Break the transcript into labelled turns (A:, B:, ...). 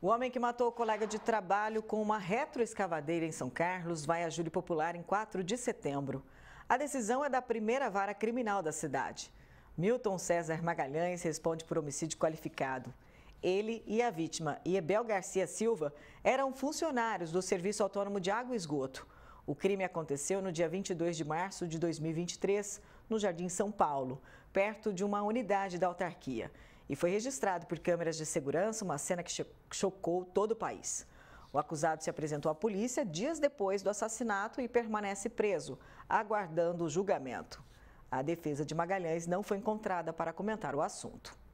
A: O homem que matou o colega de trabalho com uma retroescavadeira em São Carlos vai a júri popular em 4 de setembro. A decisão é da primeira vara criminal da cidade. Milton César Magalhães responde por homicídio qualificado. Ele e a vítima, Iebel Garcia Silva, eram funcionários do Serviço Autônomo de Água e Esgoto. O crime aconteceu no dia 22 de março de 2023, no Jardim São Paulo, perto de uma unidade da autarquia. E foi registrado por câmeras de segurança uma cena que chocou todo o país. O acusado se apresentou à polícia dias depois do assassinato e permanece preso, aguardando o julgamento. A defesa de Magalhães não foi encontrada para comentar o assunto.